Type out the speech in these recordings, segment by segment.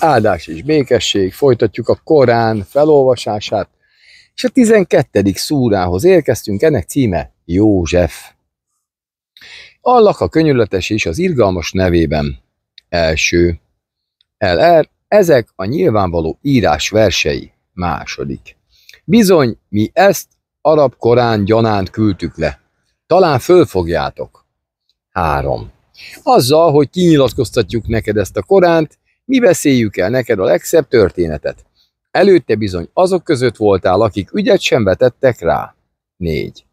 áldás és békesség, folytatjuk a Korán felolvasását, és a 12. szúrához érkeztünk, ennek címe József. Allak a könyörületes és az irgalmas nevében. Első. LR, ezek a nyilvánvaló írás versei. Második. Bizony, mi ezt arab korán gyanánt küldtük le. Talán fölfogjátok. Három. Azzal, hogy kinyilatkoztatjuk neked ezt a koránt, mi beszéljük el neked a legszebb történetet. Előtte bizony azok között voltál, akik ügyet sem vetettek rá. 4.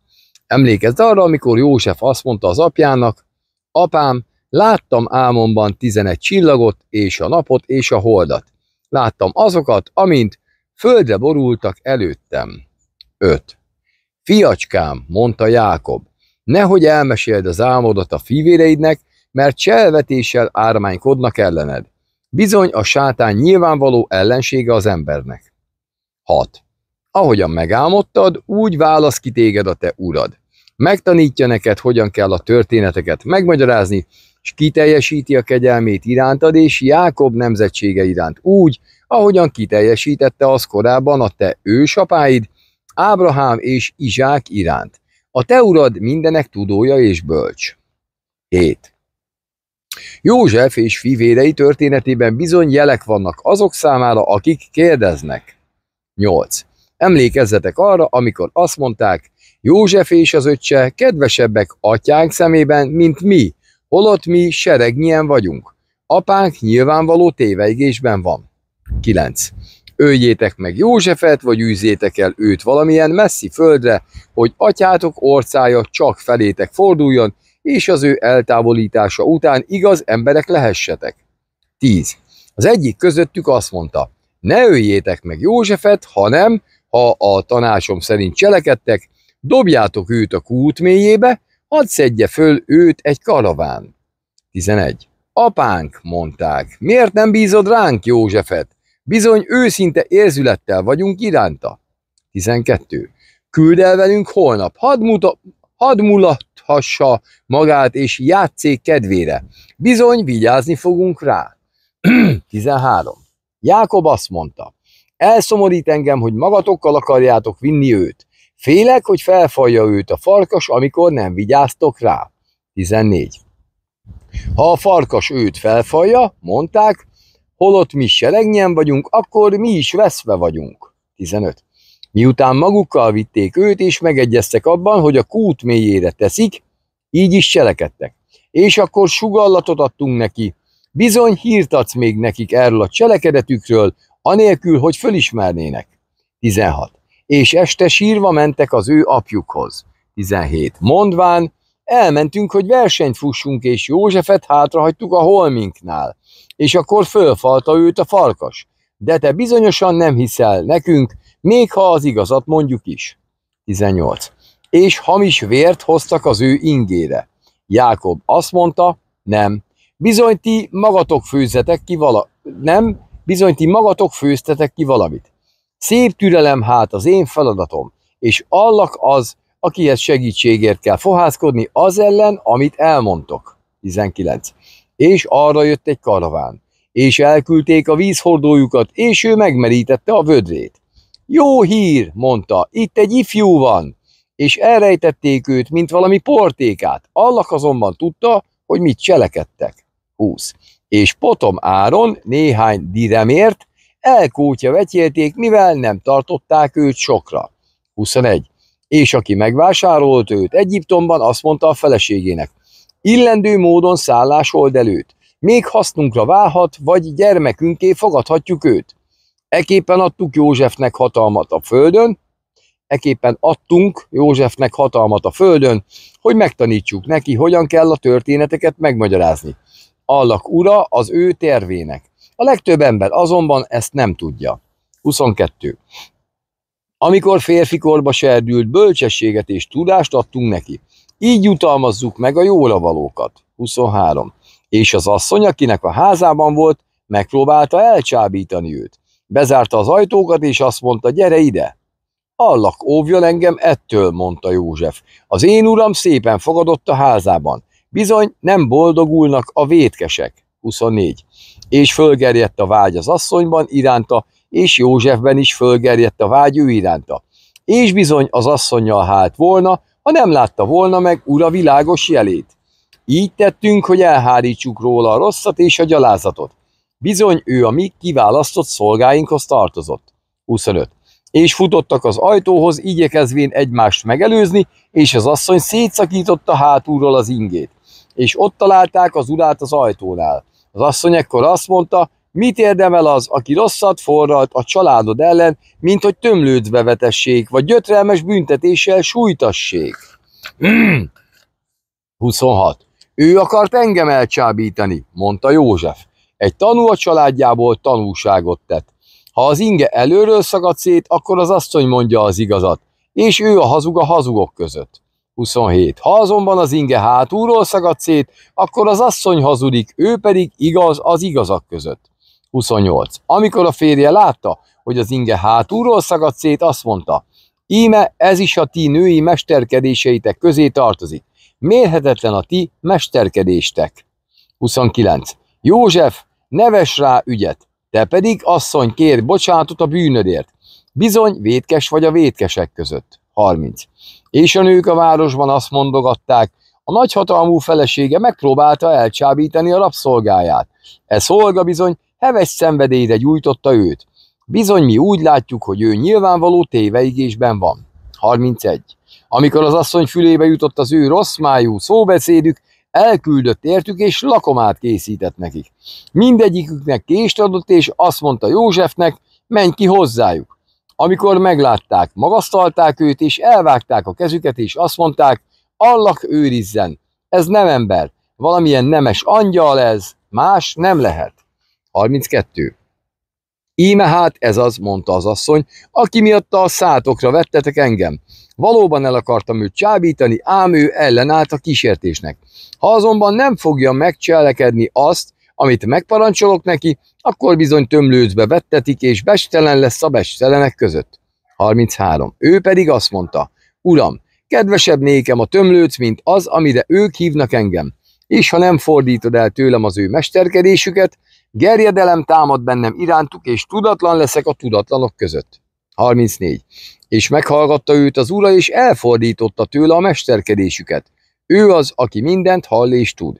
Emlékezz arra, amikor József azt mondta az apjának, apám, láttam álmomban tizenegy csillagot, és a napot, és a holdat. Láttam azokat, amint földre borultak előttem. 5. Fiacskám, mondta Jákob, nehogy elmeséld az álmodat a fivéreidnek, mert cselvetéssel ármánykodnak ellened. Bizony a sátán nyilvánvaló ellensége az embernek. 6. Ahogyan megálmodtad, úgy válasz ki téged a te urad. Megtanítja neked, hogyan kell a történeteket megmagyarázni, és kiteljesíti a kegyelmét irántad és Jákob nemzetsége iránt úgy, ahogyan kiteljesítette az korábban a te ősapáid, Ábrahám és Izsák iránt. A te urad mindenek tudója és bölcs. 7. József és fivérei történetében bizony jelek vannak azok számára, akik kérdeznek. 8. Emlékezzetek arra, amikor azt mondták, József és az öccse kedvesebbek atyánk szemében, mint mi, holott mi seregnyien vagyunk. Apánk nyilvánvaló téveigésben van. 9. Öljétek meg Józsefet, vagy űzzétek el őt valamilyen messzi földre, hogy atyátok orcája csak felétek forduljon, és az ő eltávolítása után igaz emberek lehessetek. 10. Az egyik közöttük azt mondta, ne öljétek meg Józsefet, hanem, ha a tanácsom szerint cselekedtek, dobjátok őt a kút mélyébe, hadd szedje föl őt egy karaván. 11. Apánk, mondták, miért nem bízod ránk Józsefet? Bizony őszinte érzülettel vagyunk iránta. 12. Küld el velünk holnap, hadd, muta, hadd mulathassa magát és játszék kedvére. Bizony, vigyázni fogunk rá. 13. Jákob azt mondta, elszomorít engem, hogy magatokkal akarjátok vinni őt. Félek, hogy felfalja őt a farkas, amikor nem vigyáztok rá. 14. Ha a farkas őt felfalja, mondták, holott mi seregnyen vagyunk, akkor mi is veszve vagyunk. 15. Miután magukkal vitték őt, és megegyeztek abban, hogy a kút mélyére teszik, így is cselekedtek. És akkor sugallatot adtunk neki. Bizony hírt adsz még nekik erről a cselekedetükről, anélkül, hogy fölismernének. 16. És este sírva mentek az ő apjukhoz. 17. Mondván, elmentünk, hogy versenyt fussunk, és Józsefet hátrahagytuk a holminknál, és akkor fölfalta őt a farkas. De te bizonyosan nem hiszel nekünk, még ha az igazat mondjuk is. 18. És hamis vért hoztak az ő ingére. Jákob azt mondta, nem. Bizony ti magatok főzzetek ki vala... Nem, bizony ti magatok főztetek ki valamit. Szép türelem hát az én feladatom, és allak az, akihez segítségért kell fohászkodni az ellen, amit elmondtok. 19. És arra jött egy karaván, és elküldték a vízhordójukat, és ő megmerítette a vödrét. Jó hír, mondta, itt egy ifjú van, és elrejtették őt, mint valami portékát. Allak azonban tudta, hogy mit cselekedtek. 20. És potom áron néhány diremért elkótya vetélték, mivel nem tartották őt sokra. 21. És aki megvásárolt őt Egyiptomban, azt mondta a feleségének, illendő módon szállásold előtt, még hasznunkra válhat, vagy gyermekünké fogadhatjuk őt. Eképpen adtuk Józsefnek hatalmat a földön, eképpen adtunk Józsefnek hatalmat a földön, hogy megtanítsuk neki, hogyan kell a történeteket megmagyarázni. Allak ura az ő tervének. A legtöbb ember azonban ezt nem tudja. 22. Amikor férfi serdült, bölcsességet és tudást adtunk neki. Így jutalmazzuk meg a jóra valókat. 23. És az asszony, akinek a házában volt, megpróbálta elcsábítani őt. Bezárta az ajtókat, és azt mondta, gyere ide! Allak óvjon engem ettől, mondta József. Az én uram szépen fogadott a házában. Bizony nem boldogulnak a vétkesek. 24. És fölgerjedt a vágy az asszonyban iránta, és Józsefben is fölgerjedt a vágy ő iránta. És bizony az asszonyjal hált volna, ha nem látta volna meg ura világos jelét. Így tettünk, hogy elhárítsuk róla a rosszat és a gyalázatot. Bizony ő a mi kiválasztott szolgáinkhoz tartozott. 25. És futottak az ajtóhoz, igyekezvén egymást megelőzni, és az asszony szétszakította hátulról az ingét. És ott találták az urát az ajtónál. Az asszony ekkor azt mondta, mit érdemel az, aki rosszat forralt a családod ellen, mint hogy tömlődve vetessék, vagy gyötrelmes büntetéssel sújtassék. 26. Ő akart engem elcsábítani, mondta József. Egy tanú a családjából tanúságot tett. Ha az inge előről szagad szét, akkor az asszony mondja az igazat, és ő a hazug a hazugok között. 27. Ha azonban az inge hátulról szagad szét, akkor az asszony hazudik, ő pedig igaz az igazak között. 28. Amikor a férje látta, hogy az inge hátulról szagad szét, azt mondta, íme ez is a ti női mesterkedéseitek közé tartozik. Mérhetetlen a ti mesterkedéstek. 29. József, neves rá ügyet, te pedig, asszony, kér bocsánatot a bűnödért. Bizony, vétkes vagy a vétkesek között. 30. És a nők a városban azt mondogatták, a nagyhatalmú felesége megpróbálta elcsábítani a rabszolgáját. E szolga bizony heves szenvedélyre gyújtotta őt. Bizony mi úgy látjuk, hogy ő nyilvánvaló téveigésben van. 31. Amikor az asszony fülébe jutott az ő rossz májú szóbeszédük, elküldött értük, és lakomát készített nekik. Mindegyiküknek kést adott, és azt mondta Józsefnek, menj ki hozzájuk. Amikor meglátták, magasztalták őt, és elvágták a kezüket, és azt mondták, Allak őrizzen, ez nem ember, valamilyen nemes angyal ez, más nem lehet. 32. Íme hát ez az, mondta az asszony, aki miatt a szátokra vettetek engem. Valóban el akartam őt csábítani, ám ő ellenállt a kísértésnek. Ha azonban nem fogja megcselekedni azt, amit megparancsolok neki, akkor bizony tömlőzbe vettetik, és bestelen lesz a bestelenek között. 33. Ő pedig azt mondta, Uram, kedvesebb nékem a tömlőc, mint az, amire ők hívnak engem. És ha nem fordítod el tőlem az ő mesterkedésüket, gerjedelem támad bennem irántuk, és tudatlan leszek a tudatlanok között. 34. És meghallgatta őt az ura, és elfordította tőle a mesterkedésüket. Ő az, aki mindent hall és tud.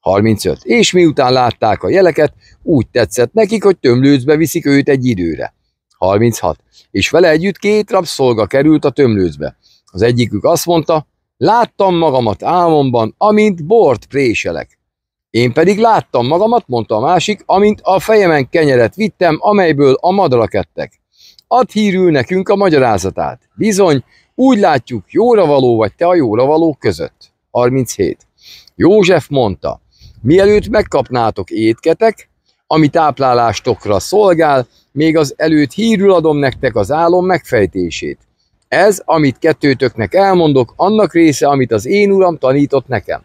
35. És miután látták a jeleket, úgy tetszett nekik, hogy tömlőcbe viszik őt egy időre. 36. És vele együtt két rabszolga került a tömlőcbe. Az egyikük azt mondta, láttam magamat álmomban, amint bort préselek. Én pedig láttam magamat, mondta a másik, amint a fejemen kenyeret vittem, amelyből a madarak ettek ad hírül nekünk a magyarázatát. Bizony, úgy látjuk, jóra való vagy te a jóra való között. 37. József mondta, mielőtt megkapnátok étketek, ami táplálástokra szolgál, még az előtt hírül adom nektek az álom megfejtését. Ez, amit kettőtöknek elmondok, annak része, amit az én uram tanított nekem.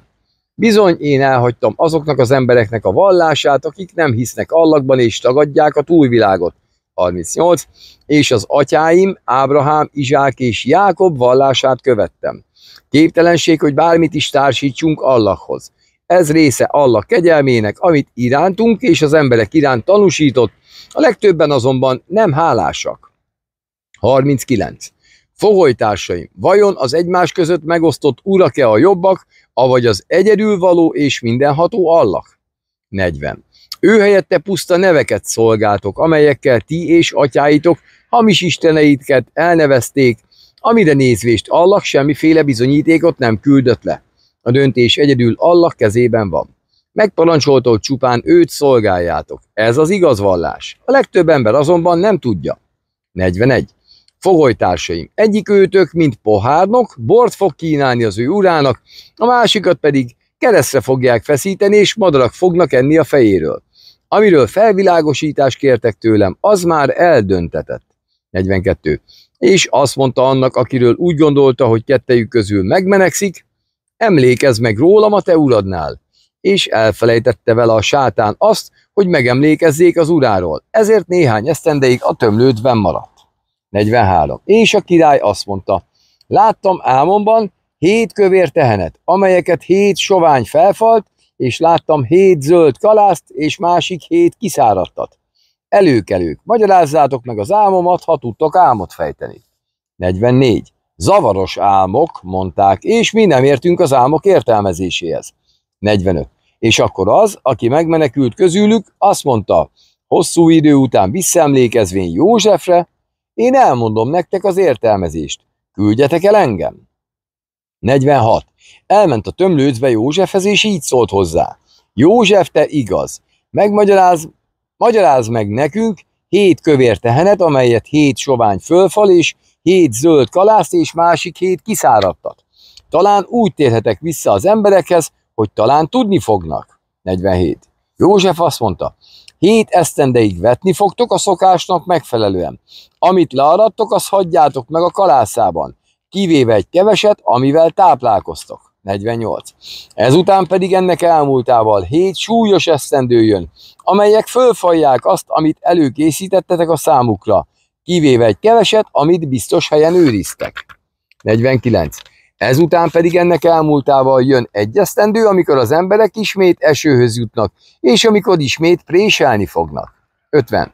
Bizony, én elhagytam azoknak az embereknek a vallását, akik nem hisznek allakban és tagadják a túlvilágot, 38. És az atyáim, Ábrahám, Izsák és Jákob vallását követtem. Képtelenség, hogy bármit is társítsunk Allahhoz. Ez része Allah kegyelmének, amit irántunk és az emberek iránt tanúsított, a legtöbben azonban nem hálásak. 39. Fogolytársaim, vajon az egymás között megosztott urak-e a jobbak, avagy az egyedülvaló és mindenható Allah? 40. Ő helyette puszta neveket szolgáltok, amelyekkel ti és atyáitok hamis isteneitket elnevezték, amire nézvést Allah semmiféle bizonyítékot nem küldött le. A döntés egyedül Allah kezében van. Megparancsoltok csupán őt szolgáljátok. Ez az igaz vallás. A legtöbb ember azonban nem tudja. 41. Fogolytársaim, egyik őtök, mint pohárnok, bort fog kínálni az ő urának, a másikat pedig keresztre fogják feszíteni, és madarak fognak enni a fejéről. Amiről felvilágosítást kértek tőlem, az már eldöntetett. 42. És azt mondta annak, akiről úgy gondolta, hogy kettejük közül megmenekszik, emlékezz meg rólam a te uradnál. És elfelejtette vele a sátán azt, hogy megemlékezzék az uráról. Ezért néhány esztendeig a tömlődben maradt. 43. És a király azt mondta, láttam álmomban, hét kövér tehenet, amelyeket hét sovány felfalt, és láttam hét zöld kalászt, és másik hét kiszáradtat. Előkelők, magyarázzátok meg az álmomat, ha tudtok álmot fejteni. 44. Zavaros álmok, mondták, és mi nem értünk az álmok értelmezéséhez. 45. És akkor az, aki megmenekült közülük, azt mondta, hosszú idő után visszaemlékezvén Józsefre, én elmondom nektek az értelmezést, küldjetek el engem. 46. Elment a tömlőcbe Józsefhez, és így szólt hozzá. József, te igaz, megmagyaráz, magyaráz meg nekünk hét kövér tehenet, amelyet hét sovány fölfal, és hét zöld kalászt, és másik hét kiszáradtat. Talán úgy térhetek vissza az emberekhez, hogy talán tudni fognak. 47. József azt mondta, hét esztendeig vetni fogtok a szokásnak megfelelően. Amit learadtok, azt hagyjátok meg a kalászában kivéve egy keveset, amivel táplálkoztok. 48. Ezután pedig ennek elmúltával hét súlyos esztendő jön, amelyek fölfajják azt, amit előkészítettetek a számukra, kivéve egy keveset, amit biztos helyen őriztek. 49. Ezután pedig ennek elmúltával jön egy esztendő, amikor az emberek ismét esőhöz jutnak, és amikor ismét préselni fognak. 50.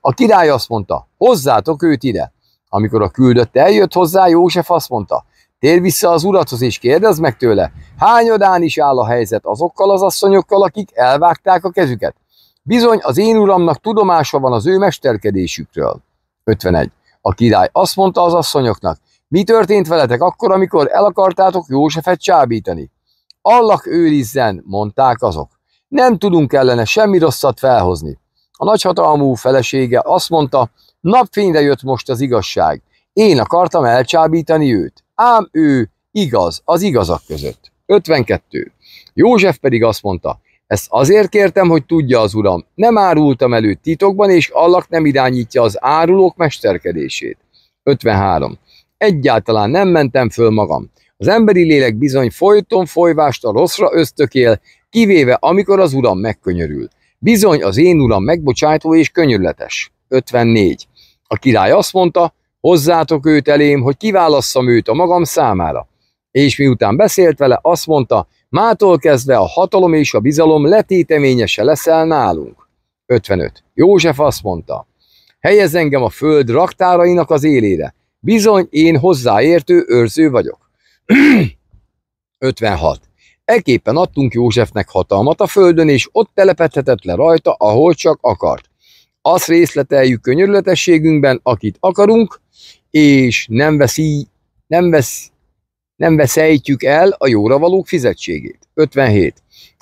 A király azt mondta, hozzátok őt ide. Amikor a küldött eljött hozzá, József azt mondta, tér vissza az urathoz és kérdezd meg tőle, hányodán is áll a helyzet azokkal az asszonyokkal, akik elvágták a kezüket. Bizony az én uramnak tudomása van az ő mesterkedésükről. 51. A király azt mondta az asszonyoknak, mi történt veletek akkor, amikor el akartátok Józsefet csábítani? Allak őrizzen, mondták azok. Nem tudunk ellene semmi rosszat felhozni. A nagyhatalmú felesége azt mondta, Napfényre jött most az igazság. Én akartam elcsábítani őt, ám ő igaz az igazak között. 52. József pedig azt mondta, ezt azért kértem, hogy tudja az uram, nem árultam előtt titokban, és allak nem irányítja az árulók mesterkedését. 53. Egyáltalán nem mentem föl magam. Az emberi lélek bizony folyton folyvást a rosszra ösztökél, kivéve amikor az uram megkönyörül. Bizony az én uram megbocsájtó és könyörületes. 54. A király azt mondta, hozzátok őt elém, hogy kiválasszam őt a magam számára. És miután beszélt vele, azt mondta, mától kezdve a hatalom és a bizalom letéteményese leszel nálunk. 55. József azt mondta, helyez engem a föld raktárainak az élére, bizony én hozzáértő őrző vagyok. 56. Eképpen adtunk Józsefnek hatalmat a földön, és ott telepedhetett le rajta, ahol csak akart azt részleteljük könyörületességünkben, akit akarunk, és nem, veszi, nem, vesz, nem veszejtjük el a jóra valók fizetségét. 57.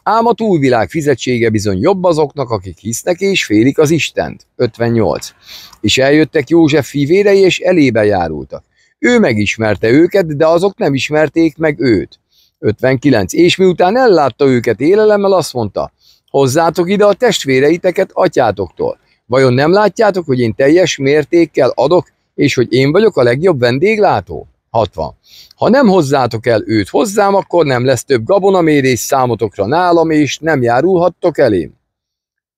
Ám a túlvilág fizetsége bizony jobb azoknak, akik hisznek és félik az Istent. 58. És eljöttek József fivérei, és elébe járultak. Ő megismerte őket, de azok nem ismerték meg őt. 59. És miután ellátta őket élelemmel, azt mondta, hozzátok ide a testvéreiteket atyátoktól, Vajon nem látjátok, hogy én teljes mértékkel adok, és hogy én vagyok a legjobb vendéglátó? 60. Ha nem hozzátok el őt hozzám, akkor nem lesz több gabonamérés számotokra nálam, és nem járulhattok elém.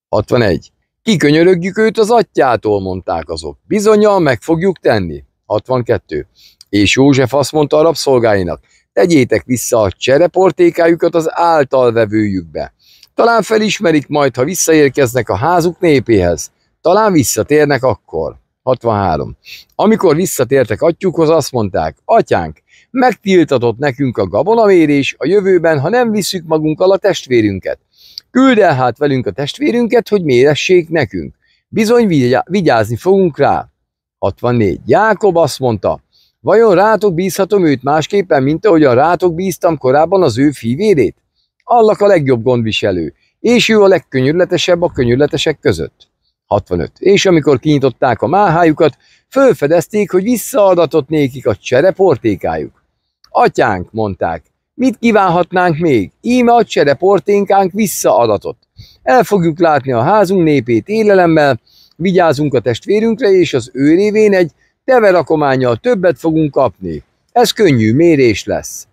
61. Kikönyörögjük őt az atyától, mondták azok. Bizonyal meg fogjuk tenni. 62. És József azt mondta a rabszolgáinak, tegyétek vissza a csereportékájukat az általvevőjükbe. Talán felismerik majd, ha visszaérkeznek a házuk népéhez. Talán visszatérnek akkor. 63. Amikor visszatértek atyukhoz, azt mondták, atyánk, megtiltatott nekünk a gabonavérés a jövőben, ha nem visszük magunkkal a testvérünket. Küld el hát velünk a testvérünket, hogy méressék nekünk. Bizony vigyázni fogunk rá. 64. Jákob azt mondta, vajon rátok bízhatom őt másképpen, mint ahogyan rátok bíztam korábban az ő fivérét? Allak a legjobb gondviselő, és ő a legkönyörületesebb a könyörületesek között. 65. És amikor kinyitották a máhájukat, fölfedezték, hogy visszaadatott nékik a csereportékájuk. Atyánk, mondták, mit kívánhatnánk még? Íme a csereporténkánk visszaadatott. El fogjuk látni a házunk népét élelemmel, vigyázunk a testvérünkre, és az ő révén egy teverakományjal többet fogunk kapni. Ez könnyű mérés lesz.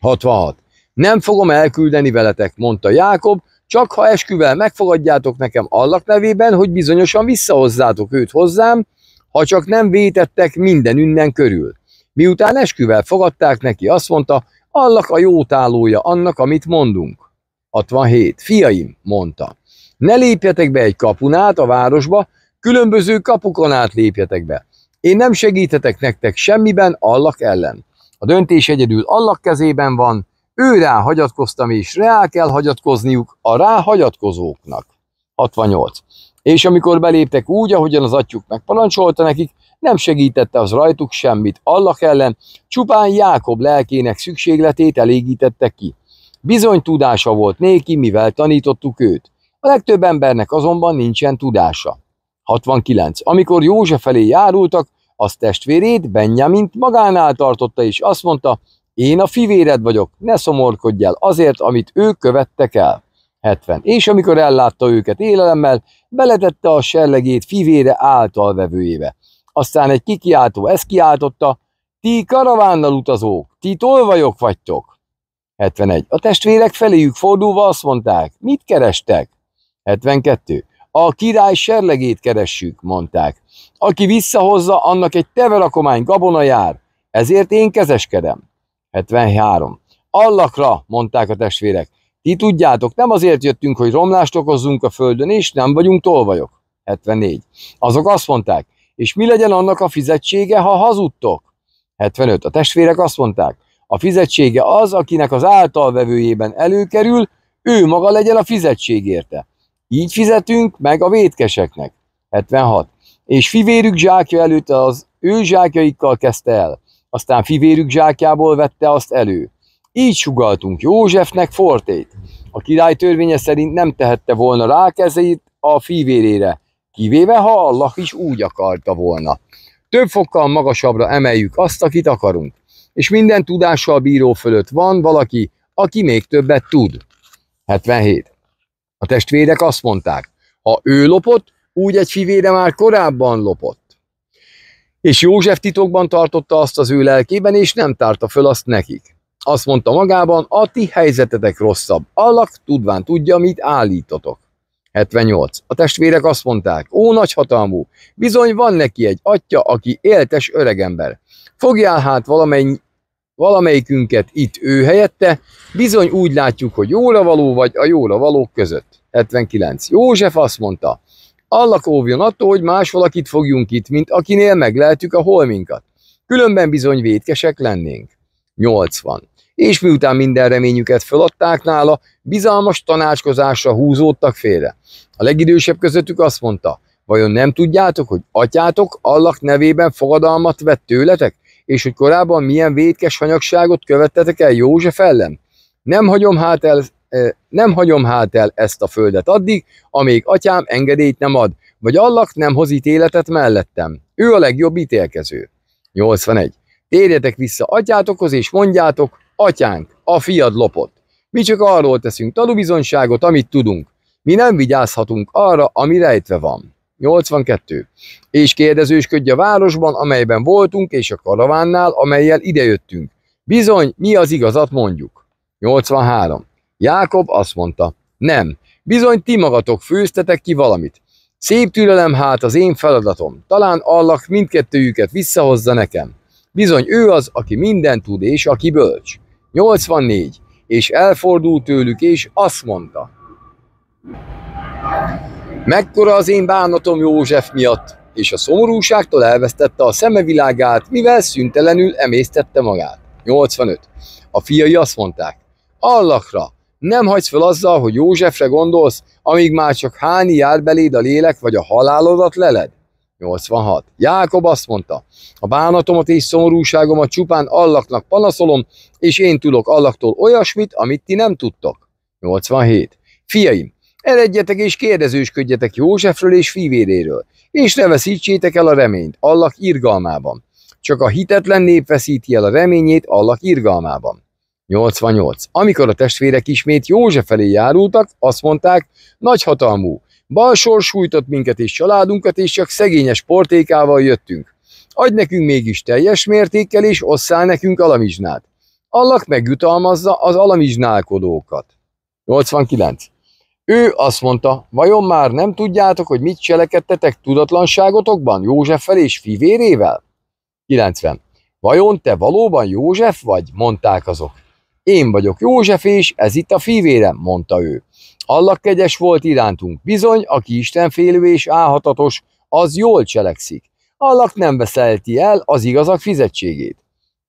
66. Nem fogom elküldeni veletek, mondta Jákob, csak ha esküvel megfogadjátok nekem Allak nevében, hogy bizonyosan visszahozzátok őt hozzám, ha csak nem vétettek minden ünnen körül. Miután esküvel fogadták neki, azt mondta, Allak a jó tálója annak, amit mondunk. 67. Fiaim, mondta, ne lépjetek be egy kapun át a városba, különböző kapukon át lépjetek be. Én nem segíthetek nektek semmiben Allak ellen. A döntés egyedül Allak kezében van, ő rá hagyatkoztam, és rá kell hagyatkozniuk a rá hagyatkozóknak. 68. És amikor beléptek úgy, ahogyan az atyuk megparancsolta nekik, nem segítette az rajtuk semmit. Allah ellen csupán Jákob lelkének szükségletét elégítette ki. Bizony tudása volt néki, mivel tanítottuk őt. A legtöbb embernek azonban nincsen tudása. 69. Amikor József felé járultak, az testvérét, Benjamint magánál tartotta, és azt mondta, én a fivéred vagyok, ne szomorkodj el azért, amit ők követtek el. 70. És amikor ellátta őket élelemmel, beletette a serlegét fivére által vevőjébe. Aztán egy kikiáltó ezt kiáltotta, ti karavánnal utazók, ti tolvajok vagytok. 71. A testvérek feléjük fordulva azt mondták, mit kerestek? 72. A király serlegét keressük, mondták. Aki visszahozza, annak egy teverakomány gabona jár, ezért én kezeskedem. 73. Allakra, mondták a testvérek. Ti tudjátok, nem azért jöttünk, hogy romlást okozzunk a földön, és nem vagyunk tolvajok. 74. Azok azt mondták, és mi legyen annak a fizetsége, ha hazudtok? 75. A testvérek azt mondták, a fizetsége az, akinek az általvevőjében előkerül, ő maga legyen a fizetség érte. Így fizetünk meg a vétkeseknek. 76. És fivérük zsákja előtt az ő zsákjaikkal kezdte el aztán fivérük zsákjából vette azt elő. Így sugaltunk Józsefnek fortét. A király törvénye szerint nem tehette volna rá kezeit a fivérére, kivéve ha Allah is úgy akarta volna. Több fokkal magasabbra emeljük azt, akit akarunk, és minden tudással bíró fölött van valaki, aki még többet tud. 77. A testvérek azt mondták, ha ő lopott, úgy egy fivére már korábban lopott és József titokban tartotta azt az ő lelkében, és nem tárta föl azt nekik. Azt mondta magában, a ti helyzetetek rosszabb, alak, tudván tudja, mit állítotok. 78. A testvérek azt mondták, ó nagyhatalmú, bizony van neki egy atya, aki éltes öregember. Fogjál hát valamennyi, valamelyikünket itt ő helyette, bizony úgy látjuk, hogy jóra való vagy a jóra valók között. 79. József azt mondta, Allak óvjon attól, hogy más valakit fogjunk itt, mint akinél meglehetjük a holminkat. Különben bizony vétkesek lennénk. 80. És miután minden reményüket föladták nála, bizalmas tanácskozásra húzódtak félre. A legidősebb közöttük azt mondta, vajon nem tudjátok, hogy atyátok Allak nevében fogadalmat vett tőletek, és hogy korábban milyen vétkes hanyagságot követtetek el József ellen? Nem hagyom hát el nem hagyom hát el ezt a földet addig, amíg atyám engedélyt nem ad, vagy allak nem hoz ítéletet mellettem. Ő a legjobb ítélkező. 81. Térjetek vissza atyátokhoz, és mondjátok, atyánk, a fiad lopott. Mi csak arról teszünk tanúbizonyságot, amit tudunk. Mi nem vigyázhatunk arra, ami rejtve van. 82. És kérdezősködj a városban, amelyben voltunk, és a karavánnál, amelyel idejöttünk. Bizony, mi az igazat mondjuk. 83. Jákob azt mondta, nem, bizony ti magatok főztetek ki valamit. Szép türelem hát az én feladatom, talán allak mindkettőjüket visszahozza nekem. Bizony ő az, aki mindent tud és aki bölcs. 84. És elfordult tőlük és azt mondta. Mekkora az én bánatom József miatt, és a szomorúságtól elvesztette a szemevilágát, mivel szüntelenül emésztette magát. 85. A fiai azt mondták, Allakra, nem hagysz fel azzal, hogy Józsefre gondolsz, amíg már csak hány jár beléd a lélek, vagy a halálodat leled? 86. Jákob azt mondta, a bánatomat és szomorúságomat csupán Allaknak panaszolom, és én tudok Allaktól olyasmit, amit ti nem tudtok. 87. Fiaim, eredjetek és kérdezősködjetek Józsefről és fivéréről, és ne veszítsétek el a reményt Allak irgalmában. Csak a hitetlen nép veszíti el a reményét Allak irgalmában. 88. Amikor a testvérek ismét József felé járultak, azt mondták, nagyhatalmú, balsor sújtott minket és családunkat, és csak szegényes portékával jöttünk. Adj nekünk mégis teljes mértékkel, és osszál nekünk alamizsnát. Allak megjutalmazza az alamizsnálkodókat. 89. Ő azt mondta, vajon már nem tudjátok, hogy mit cselekedtetek tudatlanságotokban felé és fivérével? 90. Vajon te valóban József vagy? mondták azok. Én vagyok József, és ez itt a fivérem, mondta ő. Allak kegyes volt irántunk, bizony, aki istenfélő és álhatatos, az jól cselekszik. Allak nem veszelti el az igazak fizetségét.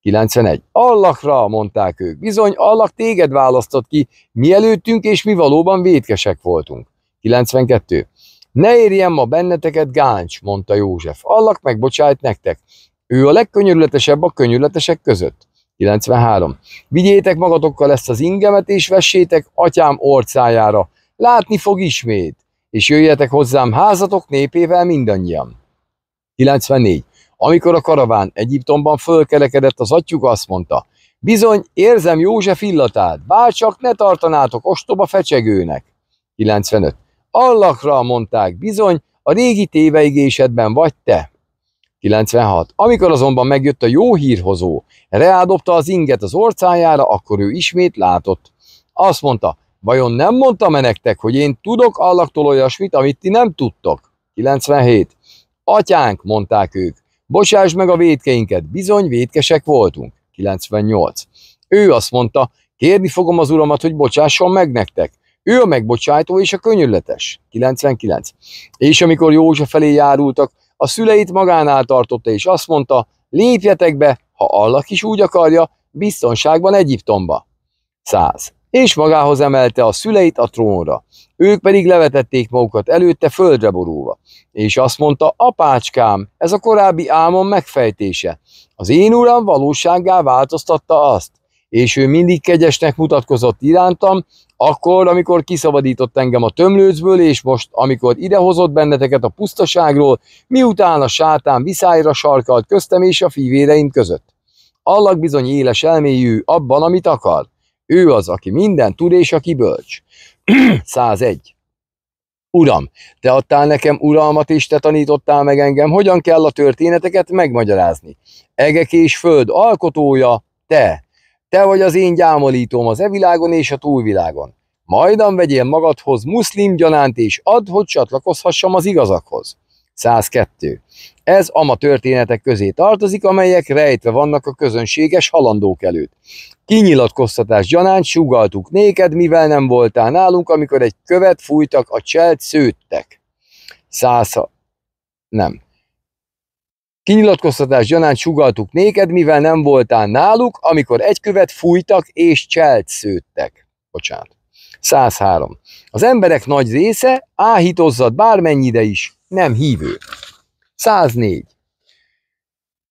91. Allakra mondták ők, bizony, Allak téged választott ki, mielőttünk és mi valóban vétkesek voltunk. 92. Ne érjen ma benneteket gáncs, mondta József. Allak megbocsájt nektek. Ő a legkönnyörületesebb a könyörületesek között. 93. Vigyétek magatokkal ezt az ingemet, és vessétek atyám orcájára. Látni fog ismét, és jöjjetek hozzám házatok népével mindannyian. 94. Amikor a karaván Egyiptomban fölkelekedett, az atyuk azt mondta, bizony érzem József illatát, bárcsak ne tartanátok ostoba fecsegőnek. 95. Allakra mondták, bizony a régi téveigésedben vagy te. 96. Amikor azonban megjött a jó hírhozó, reádobta az inget az orcájára, akkor ő ismét látott. Azt mondta, vajon nem mondtam-e nektek, hogy én tudok allaktól olyasmit, amit ti nem tudtok? 97. Atyánk, mondták ők, bocsáss meg a védkeinket, bizony védkesek voltunk. 98. Ő azt mondta, kérni fogom az uramat, hogy bocsásson meg nektek. Ő a megbocsájtó és a könnyűletes. 99. És amikor József felé járultak, a szüleit magánál tartotta és azt mondta, lépjetek be, ha Allah is úgy akarja, biztonságban Egyiptomba. 100. És magához emelte a szüleit a trónra. Ők pedig levetették magukat előtte földre borulva. És azt mondta, apácskám, ez a korábbi álmom megfejtése. Az én uram valósággá változtatta azt és ő mindig kegyesnek mutatkozott irántam, akkor, amikor kiszabadított engem a tömlőcből, és most, amikor idehozott benneteket a pusztaságról, miután a sátán viszályra sarkalt köztem és a fivéreim között. Allak bizony éles elméjű abban, amit akar. Ő az, aki minden tud és aki bölcs. 101. Uram, te adtál nekem uralmat, és te tanítottál meg engem, hogyan kell a történeteket megmagyarázni. Egek és föld alkotója, te, te vagy az én gyámolítóm az e világon és a túlvilágon. Majdan vegyél magadhoz muszlim gyanánt és add, hogy csatlakozhassam az igazakhoz. 102. Ez ama történetek közé tartozik, amelyek rejtve vannak a közönséges halandók előtt. Kinyilatkoztatás gyanánt sugaltuk néked, mivel nem voltál nálunk, amikor egy követ fújtak, a cselt szőttek. Szásza. Nem. Kinyilatkoztatás gyanánt sugaltuk néked, mivel nem voltál náluk, amikor egy követ fújtak és cselt szőttek. Bocsánat. 103. Az emberek nagy része áhítozzat bármennyire is, nem hívő. 104.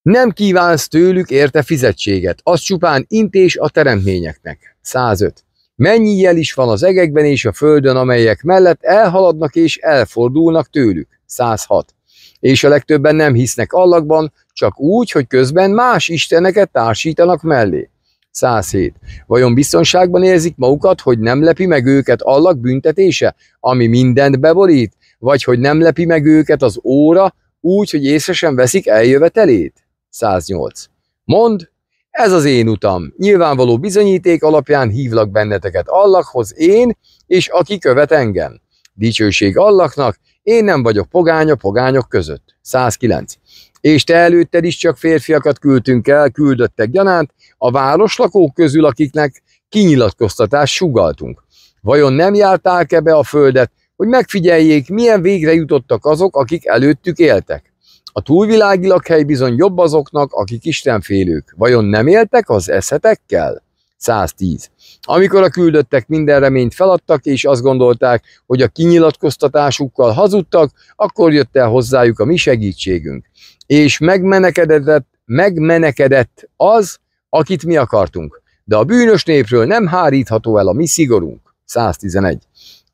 Nem kívánsz tőlük érte fizetséget, az csupán intés a teremtményeknek. 105. Mennyi jel is van az egekben és a földön, amelyek mellett elhaladnak és elfordulnak tőlük. 106 és a legtöbben nem hisznek allakban, csak úgy, hogy közben más isteneket társítanak mellé. 107. Vajon biztonságban érzik magukat, hogy nem lepi meg őket allak büntetése, ami mindent beborít, vagy hogy nem lepi meg őket az óra, úgy, hogy észre sem veszik eljövetelét? 108. Mond, ez az én utam. Nyilvánvaló bizonyíték alapján hívlak benneteket Allakhoz én, és aki követ engem. Dicsőség Allaknak, én nem vagyok pogány a pogányok között. 109. És te előtted is csak férfiakat küldtünk el, küldöttek gyanánt, a városlakók közül, akiknek kinyilatkoztatást sugaltunk. Vajon nem járták ebbe a földet, hogy megfigyeljék, milyen végre jutottak azok, akik előttük éltek? A túlvilági lakhely bizony jobb azoknak, akik istenfélők. Vajon nem éltek az eszetekkel? 110. Amikor a küldöttek minden reményt feladtak, és azt gondolták, hogy a kinyilatkoztatásukkal hazudtak, akkor jött el hozzájuk a mi segítségünk. És megmenekedett, megmenekedett az, akit mi akartunk. De a bűnös népről nem hárítható el a mi szigorunk. 111.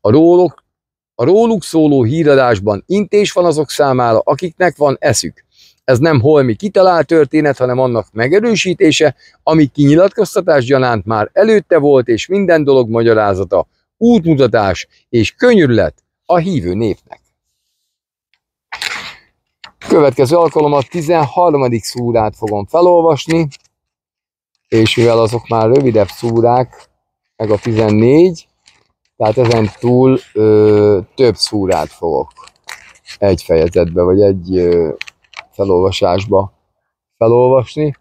A róluk, a róluk szóló híradásban intés van azok számára, akiknek van eszük. Ez nem holmi kitalált történet, hanem annak megerősítése, ami kinyilatkoztatás gyanánt már előtte volt, és minden dolog magyarázata, útmutatás és könyörület a hívő népnek. Következő a 13. szúrát fogom felolvasni, és mivel azok már rövidebb szúrák, meg a 14, tehát ezen túl ö, több szúrát fogok egy fejezetbe, vagy egy ö, felolvasásba felolvasni.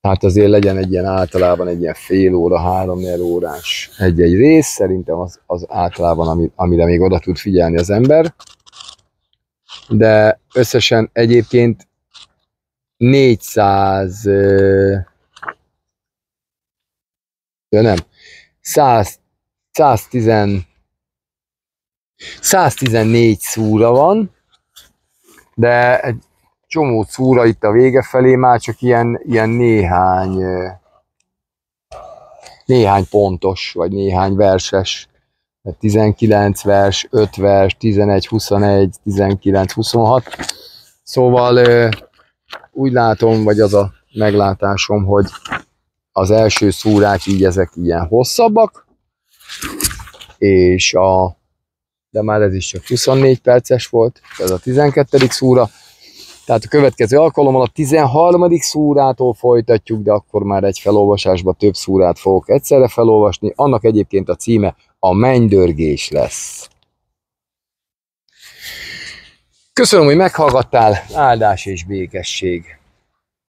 Tehát azért legyen egy ilyen általában egy ilyen fél óra, három órás egy-egy rész, szerintem az, az általában, ami, amire még oda tud figyelni az ember. De összesen egyébként 400, de nem, 100, 110, 114 szúra van, de egy csomó szúra itt a vége felé már csak ilyen, ilyen néhány néhány pontos, vagy néhány verses. 19 vers, 5 vers, 11, 21, 19, 26. Szóval úgy látom, vagy az a meglátásom, hogy az első szúrák így ezek ilyen hosszabbak, és a de már ez is csak 24 perces volt, ez a 12. szúra. Tehát a következő alkalommal a 13. szúrától folytatjuk, de akkor már egy felolvasásba több szúrát fogok egyszerre felolvasni. Annak egyébként a címe a mennydörgés lesz. Köszönöm, hogy meghallgattál. Áldás és békesség.